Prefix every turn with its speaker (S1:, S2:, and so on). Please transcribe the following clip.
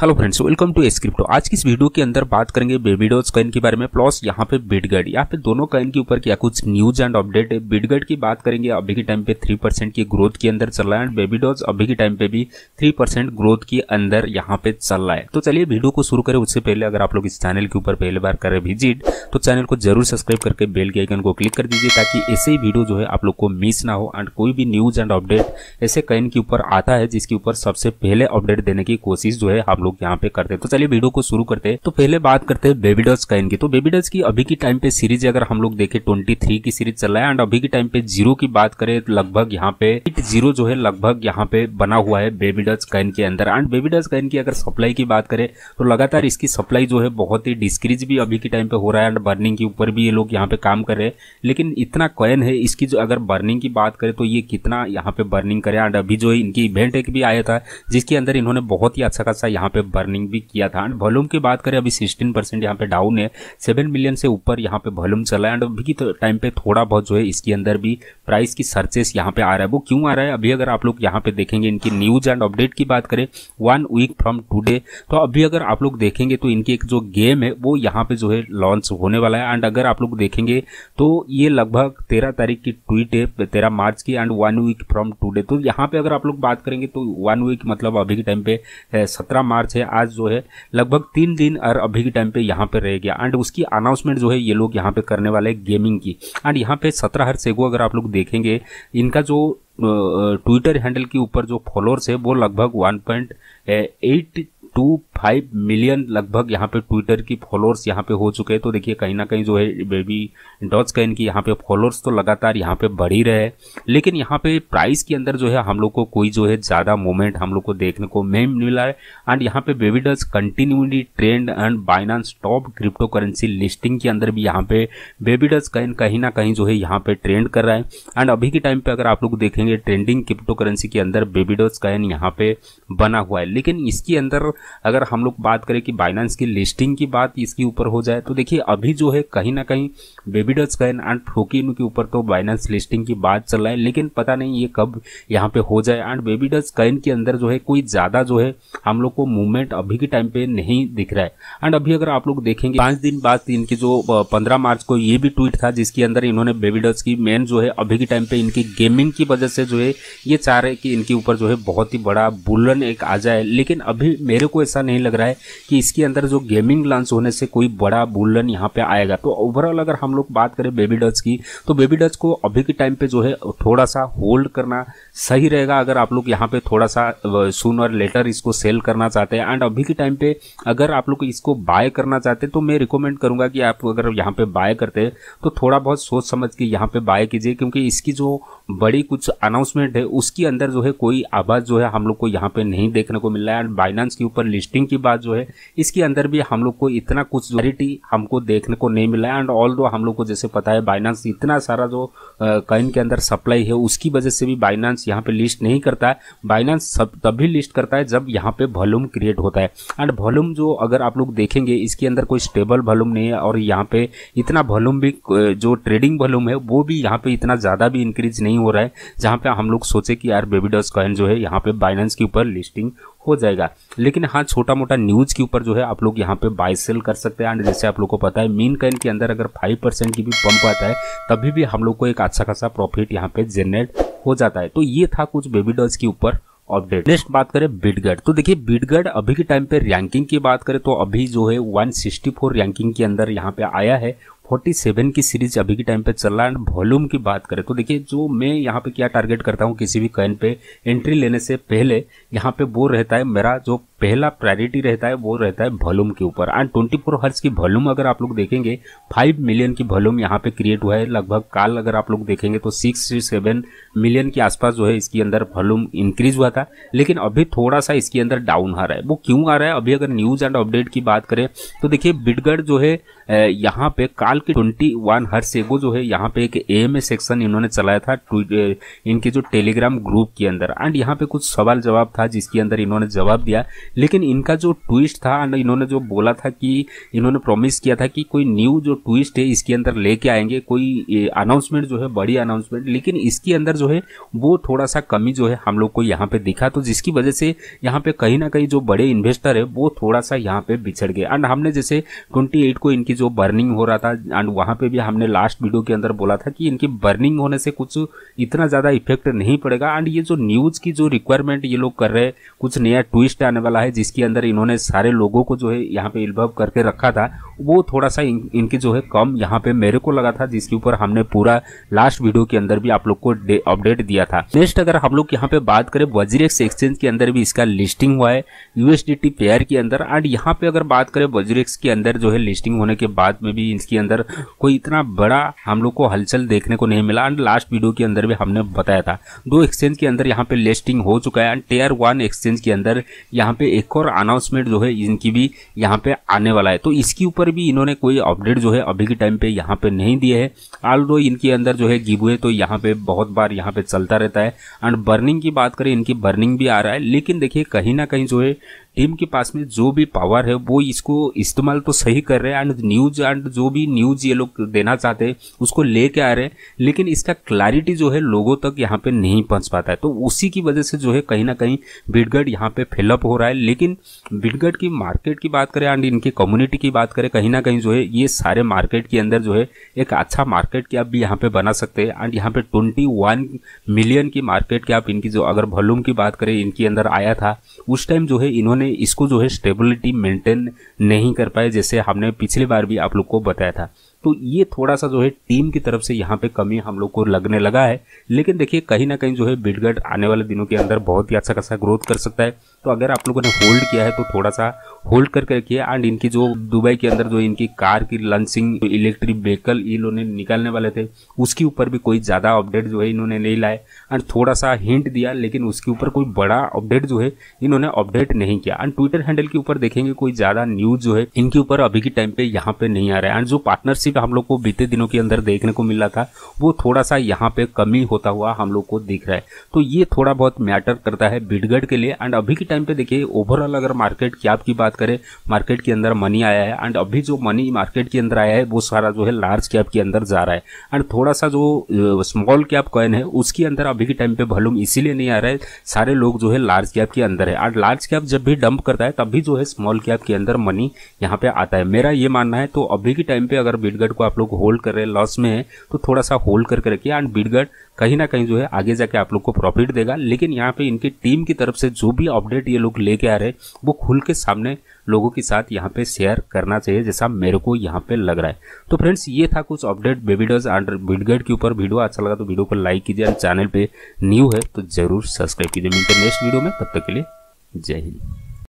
S1: hello friends welcome to Scripto आज की इस वीडियो के अंदर बात करेंगे बेबीडोज कॉइन के बारे में प्लस यहाँ पे बिडगड यहाँ पे दोनों कॉइन के ऊपर क्या कुछ न्यूज एंड अपडेट है बिडगड की बात करेंगे अभी के टाइम पे थ्री परसेंट की ग्रोथ के अंदर चल रहा है एंड बेबीडोज अभी के टाइम पे भी थ्री परसेंट ग्रोथ के अंदर यहाँ पे चल रहा है तो चलिए वीडियो को शुरू करें उससे पहले अगर आप लोग इस चैनल के ऊपर पहली बार करें विजिट तो चैनल को जरूर सब्सक्राइब करके बेल के आइकन को क्लिक कर दीजिए ताकि ऐसे ही वीडियो जो है आप लोग को मिस ना हो एंड कोई भी न्यूज एंड अपडेट ऐसे कॉइन के ऊपर आता है जिसके ऊपर सबसे पहले अपडेट देने की कोशिश जो है आप लोग लोग यहाँ पे करते हैं तो चलिए वीडियो को शुरू करते हैं तो पहले बात करते हैं बेबीडर्स का इनकी तो बेबीडर्स की अभी की टाइम पे सीरीज अगर हम लोग देखे ट्वेंटी थ्री की सीरीज चल रहा है एंड अभी के टाइम पे जीरो की बात करें तो लगभग यहाँ पे जीरो जो है लगभग यहाँ पे बना हुआ है बेबीडर्स कैन के अंदर एंड बेबीडर्स कैन की अगर सप्लाई की बात करें तो लगातार इसकी सप्लाई जो है बहुत ही डिस्क्रीज भी अभी के टाइम पे हो रहा है एंड बर्निंग के ऊपर भी ये लोग यहाँ पे काम कर रहे हैं लेकिन इतना कॉइन है इसकी जो अगर बर्निंग की बात करें तो ये कितना यहाँ पे बर्निंग करे एंड अभी जो इनकी इवेंट एक भी आया था जिसके अंदर इन्होंने बहुत ही अच्छा खासा यहाँ पे पे बर्निंग भी किया था एंड वॉल्यूम की बात करें अभी सिक्सटीन परसेंट यहाँ पे डाउन है सेवन मिलियन से ऊपर यहाँ पे वॉल्यूम चला है एंड अभी टाइम तो पे थोड़ा बहुत जो है इसके अंदर भी प्राइस की सर्चेस यहाँ पे आ रहा है वो क्यों आ रहा है अभी अगर आप लोग यहाँ पे देखेंगे इनकी न्यूज एंड अपडेट की बात करें वन वीक फ्रॉम टूडे तो अभी अगर आप लोग देखेंगे तो इनकी एक जो गेम है वो यहाँ पे जो है लॉन्च होने वाला है एंड अगर आप लोग देखेंगे तो ये लगभग तेरह तारीख की ट्वीट है तेरह मार्च की and one week from today तो यहाँ पे अगर आप लोग बात करेंगे तो वन वीक मतलब अभी के टाइम पे सत्रह मार्च से आज जो है लगभग तीन दिन और अभी के टाइम पे यहाँ पे रह गया एंड उसकी अनाउंसमेंट जो है ये लोग यहाँ पे करने वाले हैं गेमिंग की एंड यहाँ पे सत्रह हर सेगो अगर आप लोग देखेंगे इनका जो ट्विटर हैंडल के ऊपर जो फॉलोअर्स है वो लगभग वन टू फाइव मिलियन लगभग यहाँ पे ट्विटर की फॉलोअर्स यहाँ पे हो चुके हैं तो देखिए कहीं ना कहीं जो है बेबी डॉज का इनकी यहाँ पे फॉलोअर्स तो लगातार यहाँ पे बढ़ ही रहे लेकिन यहाँ पे प्राइस के अंदर जो है हम लोग को कोई जो है ज़्यादा मूवमेंट हम लोग को देखने को नहीं मिला है एंड यहाँ पे baby doge continuously trend and Binance top crypto currency listing के अंदर भी यहाँ पे बेबी डॉज कहीं कहीं ना कहीं जो है यहाँ पे ट्रेंड कर रहा है एंड अभी के टाइम पे अगर आप लोग देखेंगे ट्रेंडिंग क्रिप्टो करेंसी के अंदर बेबी डॉज कैन यहाँ पे बना हुआ है लेकिन इसके अंदर अगर हम लोग बात करें कि बाइनेंस की लिस्टिंग की बात इसके ऊपर हो जाए तो देखिए अभी जो है कहीं ना कहीं बेबीडस कैन एंड ठोकिन के ऊपर तो बाइनेंस लिस्टिंग की बात चल रहा है लेकिन पता नहीं ये कब यहाँ पे हो जाए एंड बेबीडस कैन के अंदर जो है कोई ज़्यादा जो है हम लोग को मूवमेंट अभी के टाइम पे नहीं दिख रहा है एंड अभी अगर आप लोग देखेंगे पाँच दिन बाद इनकी जो पंद्रह मार्च को ये भी ट्वीट था जिसके अंदर इन्होंने बेबीडस की मेन जो है अभी के टाइम पे इनकी गेमिंग की वजह से जो है ये चाह रहे कि इनके ऊपर जो है बहुत ही बड़ा बुलन एक आ जाए लेकिन अभी मेरे को ऐसा नहीं लग रहा है कि इसके अंदर जो गेमिंग लॉन्च होने से कोई बड़ा बुलन यहाँ पे आएगा तो ओवरऑल अगर हम लोग बात करें बेबी डच की तो बेबी डच को अभी के टाइम पे जो है थोड़ा सा होल्ड करना सही रहेगा अगर आप लोग यहाँ पे थोड़ा सा सुन और लेटर इसको सेल करना चाहते हैं एंड अभी के टाइम पे अगर आप लोग इसको बाय करना चाहते हैं तो मैं रिकमेंड करूंगा कि आप अगर यहाँ पे बाय करते हैं तो थोड़ा बहुत सोच समझ के यहाँ पे बाय कीजिए क्योंकि इसकी जो बड़ी कुछ अनाउंसमेंट है उसके अंदर जो है कोई आवाज़ जो है हम लोग को यहाँ पे नहीं देखने को मिल रहा है एंड बाइनांस के ऊपर ऊपर लिस्टिंग की बात जो है इसके अंदर भी हम लोग को इतना कुछ क्लैरिटी हमको देखने को नहीं मिला एंड ऑल दो हम लोग को जैसे पता है बाइनांस इतना सारा जो कॉइन के अंदर सप्लाई है उसकी वजह से भी बाइनांस यहाँ पे लिस्ट नहीं करता है बाइनांस सब तभी लिस्ट करता है जब यहाँ पे वॉल्यूम क्रिएट होता है एंड वॉल्यूम जो अगर आप लोग देखेंगे इसके अंदर कोई स्टेबल वॉल्यूम नहीं है और यहाँ पे इतना वॉल्यूम भी जो ट्रेडिंग वॉल्यूम है वो भी यहाँ पे इतना ज़्यादा भी इंक्रीज नहीं हो रहा है जहाँ पे हम लोग सोचे कि यार बेबी कॉइन जो है यहाँ पे बाइनेंस के ऊपर लिस्टिंग हो जाएगा लेकिन हाँ छोटा मोटा न्यूज़ के ऊपर जो है आप लोग यहाँ पे बाय सेल कर सकते हैं एंड जैसे आप लोग को पता है मीन कैन के अंदर अगर फाइव परसेंट की भी पंप आता है तभी भी हम लोग को एक अच्छा खासा प्रॉफिट यहाँ पे जनरेट हो जाता है तो ये था कुछ बेबी डॉल्स के ऊपर अपडेट नेक्स्ट बात करें बिटगढ़ तो देखिए बिटगढ़ अभी के टाइम पे रैंकिंग की बात करें तो अभी जो है 164 रैंकिंग के अंदर यहाँ पे आया है 47 की सीरीज अभी के टाइम पे चल रहा है वॉल्यूम की बात करें तो देखिए जो मैं यहाँ पे क्या टारगेट करता हूँ किसी भी कॉइन पे एंट्री लेने से पहले यहाँ पे वो रहता है मेरा जो पहला प्रायोरिटी रहता है वो रहता है वॉल्यूम के ऊपर एंड ट्वेंटी फोर हर्स की वॉल्यूम अगर आप लोग देखेंगे फाइव मिलियन की वॉल्यूम यहाँ पे क्रिएट हुआ है लगभग काल अगर आप लोग देखेंगे तो सिक्स से सेवन मिलियन के आसपास जो है इसके अंदर वॉल्यूम इंक्रीज हुआ था लेकिन अभी थोड़ा सा इसके अंदर डाउन आ रहा है वो क्यों आ रहा है अभी अगर न्यूज़ एंड अपडेट की बात करें तो देखिए बिडगढ़ जो है यहाँ पे काल के ट्वेंटी वन हर वो जो है यहाँ पे एक एम सेक्शन इन्होंने चलाया था इनके जो टेलीग्राम ग्रुप के अंदर एंड यहाँ पे कुछ सवाल जवाब था जिसके अंदर इन्होंने जवाब दिया लेकिन इनका जो ट्विस्ट था एंड इन्होंने जो बोला था कि इन्होंने प्रॉमिस किया था कि कोई न्यू जो ट्विस्ट है इसके अंदर लेके आएंगे कोई अनाउंसमेंट जो है बड़ी अनाउंसमेंट लेकिन इसके अंदर जो है वो थोड़ा सा कमी जो है हम लोग को यहाँ पे दिखा तो जिसकी वजह से यहाँ पे कहीं ना कहीं जो बड़े इन्वेस्टर है वो थोड़ा सा यहाँ पे बिछड़ गए एंड हमने जैसे ट्वेंटी को इनकी जो बर्निंग हो रहा था एंड वहाँ पे भी हमने लास्ट वीडियो के अंदर बोला था कि इनकी बर्निंग होने से कुछ इतना ज़्यादा इफेक्ट नहीं पड़ेगा एंड ये जो न्यूज़ की जो रिक्वायरमेंट ये लोग कर रहे हैं कुछ नया ट्विस्ट आने वाला है जिसके अंदर इन्होंने सारे लोगों को जो है यहाँ पे इल्वॉल्व करके रखा था वो थोड़ा सा इन, इनकी जो है कम यहाँ पे मेरे को लगा था जिसके ऊपर हमने पूरा लास्ट वीडियो के अंदर भी आप लोग को अपडेट दिया था नेक्स्ट अगर हम लोग यहाँ पे बात करें वजीरेक्स एक्सचेंज के अंदर भी इसका लिस्टिंग हुआ है टी पेयर के अंदर एंड यहाँ पे अगर बात करें वजीरेक्स के अंदर जो है लिस्टिंग होने के बाद में भी इसके अंदर कोई इतना बड़ा हम लोग को हलचल देखने को नहीं मिला एंड लास्ट वीडियो के अंदर भी हमने बताया था दो एक्सचेंज के अंदर यहाँ पे लिस्टिंग हो चुका है एंड टेयर वन एक्सचेंज के अंदर यहाँ पे एक और अनाउंसमेंट जो है इनकी भी यहाँ पे आने वाला है तो इसके ऊपर पर भी इन्होंने कोई अपडेट जो है अभी के टाइम पे यहाँ पे नहीं दिए है आल रो इनके अंदर जो है गिबुए तो यहाँ पे बहुत बार यहाँ पे चलता रहता है एंड बर्निंग की बात करें इनकी बर्निंग भी आ रहा है लेकिन देखिए कहीं ना कहीं जो है टीम के पास में जो भी पावर है वो इसको इस्तेमाल तो सही कर रहे हैं एंड न्यूज एंड जो भी न्यूज ये लोग देना चाहते हैं उसको लेके आ रहे हैं लेकिन इसका क्लैरिटी जो है लोगों तक यहाँ पे नहीं पहुँच पाता है तो उसी की वजह से जो है कहीं ना कहीं बिटगट यहाँ पे फिलअप हो रहा है लेकिन बिटगट की मार्केट की बात करें एंड इनकी कम्युनिटी की बात करें कहीं ना कहीं जो है ये सारे मार्केट के अंदर जो है एक अच्छा मार्केट कैप भी यहाँ पे बना सकते हैं एंड यहाँ पे ट्वेंटी वन मिलियन की मार्केट कैप इनकी जो अगर वॉल्यूम की बात करें इनके अंदर आया था उस टाइम जो है इन्होंने में इसको जो है स्टेबिलिटी मेंटेन नहीं कर पाए जैसे हमने पिछली बार भी आप लोग को बताया था तो ये थोड़ा सा जो है टीम की तरफ से यहाँ पे कमी हम लोग को लगने लगा है लेकिन देखिए कहीं ना कहीं जो है बिटगट आने वाले दिनों के अंदर बहुत ही अच्छा खासा ग्रोथ कर सकता है तो अगर आप लोगों ने होल्ड किया है तो थोड़ा सा होल्ड करके रखिए एंड इनकी जो दुबई के अंदर जो इनकी कार की लॉन्चिंग इलेक्ट्रिक व्हीकल इन्होंने निकालने वाले थे उसके ऊपर भी कोई ज़्यादा अपडेट जो है इन्होंने नहीं लाए एंड थोड़ा सा हिंट दिया लेकिन उसके ऊपर कोई बड़ा अपडेट जो है इन्होंने अपडेट नहीं किया एंड ट्विटर हैंडल के ऊपर देखेंगे कोई ज़्यादा न्यूज़ जो है इनके ऊपर अभी के टाइम पर यहाँ पर नहीं आ रहा है एंड जो पार्टनरशिप हम लोग को बीते दिनों के अंदर देखने को मिला था वो थोड़ा सा यहाँ पर कमी होता हुआ हम लोग को दिख रहा है तो ये थोड़ा बहुत मैटर करता है बिडगढ़ के लिए एंड अभी टाइम पे देखिए ओवरऑल अगर मार्केट की आपकी बात करें मार्केट के अंदर मनी आया है एंड अभी जो मनी मार्केट के अंदर आया है वो सारा जो है लार्ज कैप के अंदर जा रहा है एंड थोड़ा सा जो स्मॉल कैप कॉइन है उसके अंदर अभी के टाइम पे वॉल्यूम इसीलिए नहीं आ रहा है सारे लोग जो है लार्ज कैप के अंदर है एंड लार्ज कैप जब भी डंप करता है तब भी जो है स्मॉल कैप के अंदर मनी यहाँ पे आता है मेरा ये मानना है तो अभी के टाइम पे अगर बिटगट को आप लोग होल्ड कर रहे हैं लॉस में है तो थोड़ा सा होल्ड करके रखिए एंड बिटगट कहीं ना कहीं जो है आगे जाके आप लोग को प्रॉफिट देगा लेकिन यहाँ पे इनकी टीम की तरफ से जो भी अपडेट सीक्रेट ये लोग लेके आ रहे हैं वो खुल के सामने लोगों के साथ यहाँ पे शेयर करना चाहिए जैसा मेरे को यहाँ पे लग रहा है तो फ्रेंड्स ये था कुछ अपडेट बेबीडर्स अंडर बिडगेट के ऊपर वीडियो अच्छा लगा तो वीडियो को लाइक कीजिए और चैनल पे न्यू है तो जरूर सब्सक्राइब कीजिए मिलते नेक्स्ट वीडियो में तब तक के लिए जय हिंद